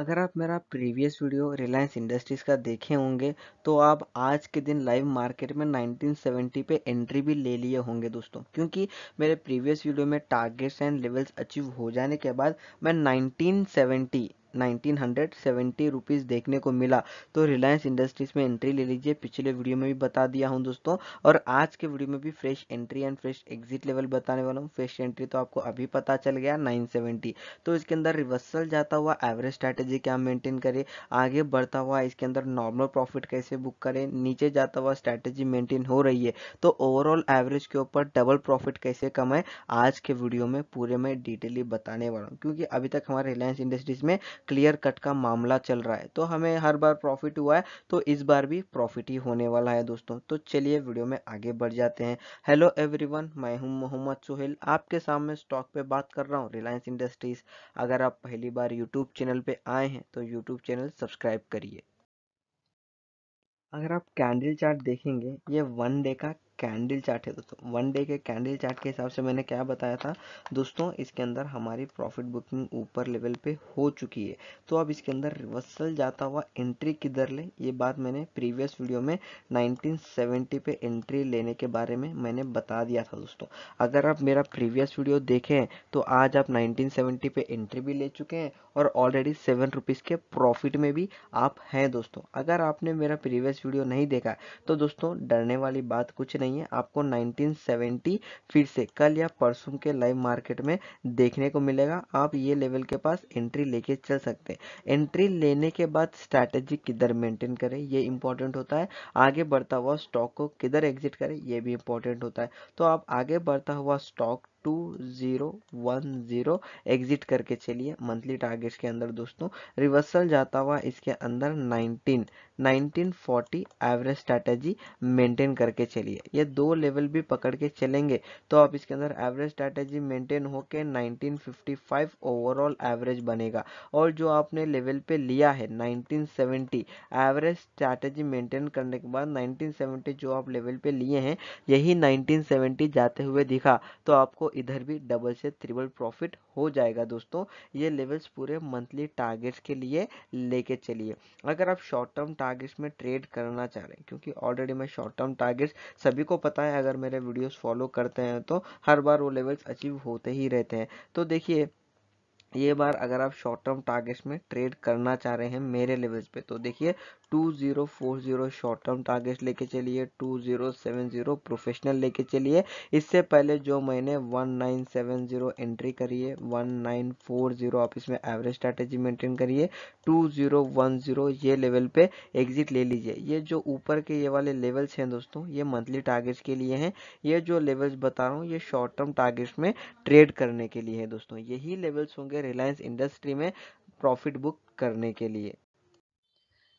अगर आप मेरा प्रीवियस वीडियो रिलायंस इंडस्ट्रीज़ का देखे होंगे तो आप आज के दिन लाइव मार्केट में 1970 पे एंट्री भी ले लिए होंगे दोस्तों क्योंकि मेरे प्रीवियस वीडियो में टारगेट्स एंड लेवल्स अचीव हो जाने के बाद मैं 1970 नाइनटीन हंड्रेड सेवेंटी रुपीज़ देखने को मिला तो रिलायंस इंडस्ट्रीज़ में एंट्री ले लीजिए पिछले वीडियो में भी बता दिया हूँ दोस्तों और आज के वीडियो में भी fresh entry and fresh exit level बताने वाला हूँ फ्रेश एंट्री तो आपको अभी पता चल गया नाइन तो इसके अंदर रिवर्सल जाता हुआ एवरेज स्ट्रैटेजी क्या मेंटेन करें आगे बढ़ता हुआ इसके अंदर नॉर्मल प्रॉफिट कैसे बुक करें नीचे जाता हुआ स्ट्रैटेजी मेंटेन हो रही है तो ओवरऑल एवरेज के ऊपर डबल प्रॉफिट कैसे कमाए आज के वीडियो में पूरे में डिटेली बताने वाला हूँ क्योंकि अभी तक हमारे रिलायंस इंडस्ट्रीज में क्लियर कट का मामला चल रहा है तो हमें हर बार प्रॉफिट हुआ है तो इस बार भी प्रॉफिट ही होने वाला है दोस्तों तो चलिए वीडियो में आगे बढ़ जाते हैं हेलो एवरीवन मैं हूं मोहम्मद सुहेल आपके सामने स्टॉक पे बात कर रहा हूं रिलायंस इंडस्ट्रीज अगर आप पहली बार यूट्यूब चैनल पर आए हैं तो यूट्यूब चैनल सब्सक्राइब करिए अगर आप कैंडल चार्ट देखेंगे ये वन डे का कैंडल चार्ट है दोस्तों वन डे के कैंडल चार्ट के हिसाब से मैंने क्या बताया था दोस्तों इसके अंदर हमारी प्रॉफिट बुकिंग ऊपर लेवल पे हो चुकी है तो अब इसके अंदर रिवर्सल जाता हुआ एंट्री किधर ले ये बात मैंने प्रीवियस वीडियो में 1970 पे एंट्री लेने के बारे में मैंने बता दिया था दोस्तों अगर आप मेरा प्रीवियस वीडियो देखें तो आज आप नाइनटीन पे एंट्री भी ले चुके हैं और ऑलरेडी सेवन रुपीज़ के प्रॉफिट में भी आप हैं दोस्तों अगर आपने मेरा प्रीवियस वीडियो नहीं देखा तो दोस्तों डरने वाली बात कुछ नहीं नहीं है आपको 1970 फिर से कल या परसों के लाइव मार्केट में देखने को मिलेगा आप ये लेवल के पास एंट्री लेके चल सकते हैं एंट्री लेने के बाद स्ट्रैटेजी किधर मेंटेन करें ये इंपॉर्टेंट होता है आगे बढ़ता हुआ स्टॉक को किधर एग्जिट करें ये भी इंपॉर्टेंट होता है तो आप आगे बढ़ता हुआ stock two zero one zero exit करके चलिए मंथली टारगेट्स के अंदर दोस्तों रिवर्सल जाता हुआ इसके अंदर 19 1940 एवरेज स्ट्रैटेजी मेंटेन करके चलिए ये दो लेवल भी पकड़ के चलेंगे तो आप इसके अंदर एवरेज स्ट्रैटेजी मेंटेन होके 1955 ओवरऑल एवरेज बनेगा और जो आपने लेवल पे लिया है 1970 एवरेज स्ट्रैटेजी मेंटेन करने के बाद 1970 जो आप लेवल पे लिए हैं यही 1970 जाते हुए दिखा तो आपको इधर भी डबल से ट्रिपल प्रॉफिट हो जाएगा दोस्तों ये लेवल्स पूरे मंथली टारगेट्स के लिए लेके चलिए अगर आप शॉर्ट टर्म टारगेट्स में ट्रेड करना चाह रहे हैं क्योंकि ऑलरेडी मैं शॉर्ट टर्म टारगेट्स सभी को पता है अगर मेरे वीडियोस फॉलो करते हैं तो हर बार वो लेवल्स अचीव होते ही रहते हैं तो देखिए ये बार अगर आप शॉर्ट टर्म टारगेट्स में ट्रेड करना चाह रहे हैं मेरे लेवल्स पे तो देखिए 2040 शॉर्ट टर्म टारगेट लेके चलिए 2070 प्रोफेशनल लेके चलिए इससे पहले जो मैंने 1970 एंट्री करी है 1940 आप इसमें एवरेज स्ट्रैटेजी मेंटेन करिए 2010 ये लेवल पे एग्जिट ले लीजिए ये जो ऊपर के ये वाले लेवल्स हैं दोस्तों ये मंथली टारगेट्स के लिए हैं ये जो लेवल्स बता रहा हूँ ये शॉर्ट टर्म टारगेट्स में ट्रेड करने के लिए है दोस्तों यही लेवल्स होंगे रिलायंस इंडस्ट्री में प्रॉफिट बुक करने के लिए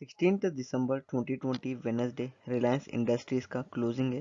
सिक्सटीन दिसंबर 2020 वेनसडे रिलायंस इंडस्ट्रीज़ का क्लोजिंग है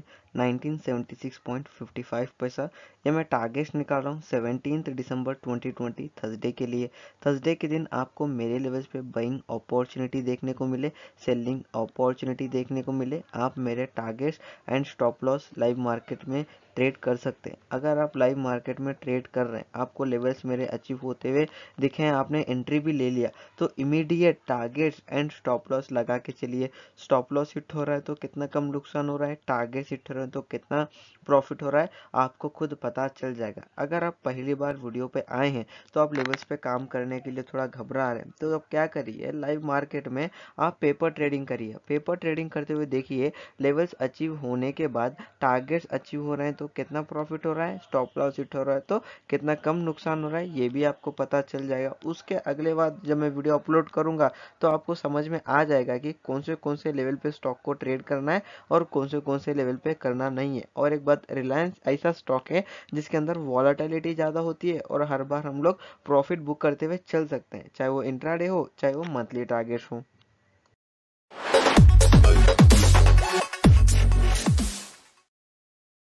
1976.55 पैसा ये मैं टारगेट निकाल रहा हूँ सेवनटीन दिसंबर 2020 थर्सडे के लिए थर्सडे के दिन आपको मेरे लेवल्स पे बाइंग अपॉर्चुनिटी देखने को मिले सेलिंग अपॉर्चुनिटी देखने को मिले आप मेरे targets and stop loss live market में ट्रेड कर सकते हैं अगर आप लाइव मार्केट में ट्रेड कर रहे हैं आपको लेवल्स मेरे अचीव होते हुए दिखे हैं आपने एंट्री भी ले लिया तो immediate targets and stop loss लगा के चलिए स्टॉप लॉस हिट हो रहा है तो कितना कम नुकसान हो रहा है टारगेट्स हिट हो रहे हैं तो कितना प्रॉफिट हो रहा है आपको खुद पता चल जाएगा अगर आप पहली बार वीडियो पर आए हैं तो आप लेवल्स पर काम करने के लिए थोड़ा घबरा रहे हैं तो आप क्या करिए लाइव मार्केट में आप पेपर ट्रेडिंग करिए पेपर ट्रेडिंग करते हुए देखिए लेवल्स अचीव होने के बाद टारगेट्स अचीव हो रहे हैं तो तो कितना प्रॉफिट हो रहा है स्टॉप लॉस हिट हो रहा है तो कितना कम नुकसान हो रहा है ये भी आपको पता चल जाएगा उसके अगले बाद जब मैं वीडियो अपलोड करूंगा तो आपको समझ में आ जाएगा कि कौन से कौन से लेवल पे स्टॉक को ट्रेड करना है और कौन से कौन से लेवल पे करना नहीं है और एक बात रिलायंस ऐसा स्टॉक है जिसके अंदर वॉलाटिलिटी ज़्यादा होती है और हर बार हम लोग प्रॉफिट बुक करते हुए चल सकते हैं चाहे वो इंट्राडे हो चाहे वो मंथली टारगेट हो